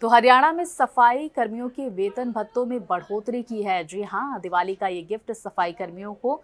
तो हरियाणा में सफाई कर्मियों के वेतन भत्तों में बढ़ोतरी की है जी हाँ दिवाली का ये गिफ्ट सफाई कर्मियों को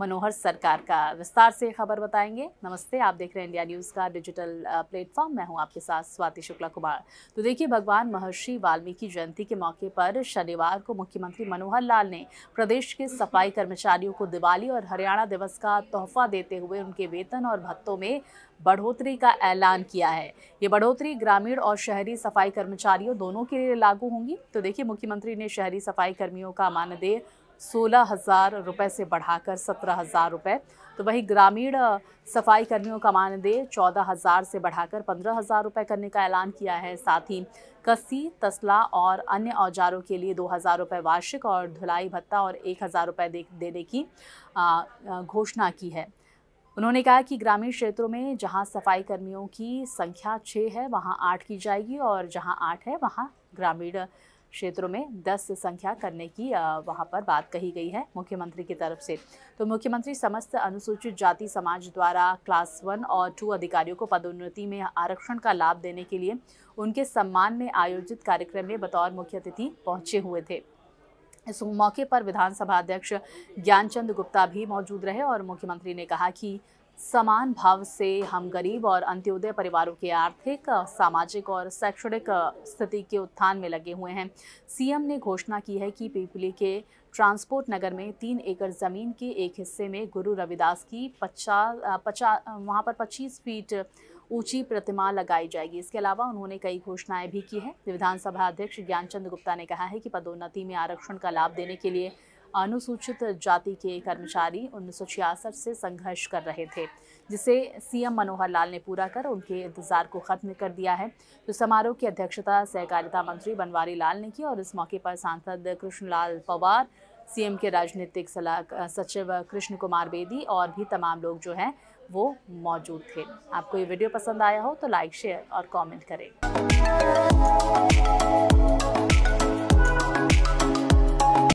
मनोहर सरकार का विस्तार से खबर बताएंगे नमस्ते आप देख रहे हैं इंडिया न्यूज़ का डिजिटल प्लेटफॉर्म मैं हूं आपके साथ स्वाति शुक्ला कुमार तो देखिए भगवान महर्षि वाल्मीकि जयंती के मौके पर शनिवार को मुख्यमंत्री मनोहर लाल ने प्रदेश के सफाई कर्मचारियों को दिवाली और हरियाणा दिवस का तोहफा देते हुए उनके वेतन और भत्तों में बढ़ोतरी का ऐलान किया है ये बढ़ोतरी ग्रामीण और शहरी सफाई कर्मचारियों दोनों के लिए लागू होंगी तो देखिए मुख्यमंत्री ने शहरी सफाई कर्मियों का मानदेय सोलह हज़ार रुपये से बढ़ाकर सत्रह हज़ार रुपये तो वहीं ग्रामीण सफाई कर्मियों का मानदेय चौदह हज़ार से बढ़ाकर पंद्रह हज़ार रुपये करने का ऐलान किया है साथ ही कस्सी तसला और अन्य औजारों के लिए दो हज़ार रुपये वार्षिक और धुलाई भत्ता और एक हज़ार रुपये दे, देने की घोषणा की है उन्होंने कहा कि ग्रामीण क्षेत्रों में जहां सफाई कर्मियों की संख्या छः है वहां आठ की जाएगी और जहां आठ है वहां ग्रामीण क्षेत्रों में दस संख्या करने की वहाँ पर बात कही गई है मुख्यमंत्री की तरफ से तो मुख्यमंत्री समस्त अनुसूचित जाति समाज द्वारा क्लास वन और टू अधिकारियों को पदोन्नति में आरक्षण का लाभ देने के लिए उनके सम्मान में आयोजित कार्यक्रम में बतौर मुख्य अतिथि पहुंचे हुए थे इस मौके पर विधानसभा अध्यक्ष ज्ञानचंद गुप्ता भी मौजूद रहे और मुख्यमंत्री ने कहा कि समान भाव से हम गरीब और अंत्योदय परिवारों के आर्थिक सामाजिक और शैक्षणिक स्थिति के उत्थान में लगे हुए हैं सीएम ने घोषणा की है कि पीपली के ट्रांसपोर्ट नगर में तीन एकड़ ज़मीन के एक हिस्से में गुरु रविदास की पचास पचास वहाँ पर पच्चीस फीट ऊंची प्रतिमा लगाई जाएगी इसके अलावा उन्होंने कई घोषणाएं भी की हैं विधानसभा अध्यक्ष ज्ञानचंद गुप्ता ने कहा है कि पदोन्नति में आरक्षण का लाभ देने के लिए अनुसूचित जाति के कर्मचारी उन्नीस से संघर्ष कर रहे थे जिसे सीएम मनोहर लाल ने पूरा कर उनके इंतजार को खत्म कर दिया है तो समारोह की अध्यक्षता सहकारिता मंत्री बनवारी लाल ने की और इस मौके पर सांसद कृष्णलाल पवार सीएम के राजनीतिक सलाह सचिव कृष्ण कुमार बेदी और भी तमाम लोग जो हैं वो मौजूद थे आपको ये वीडियो पसंद आया हो तो लाइक शेयर और कमेंट करें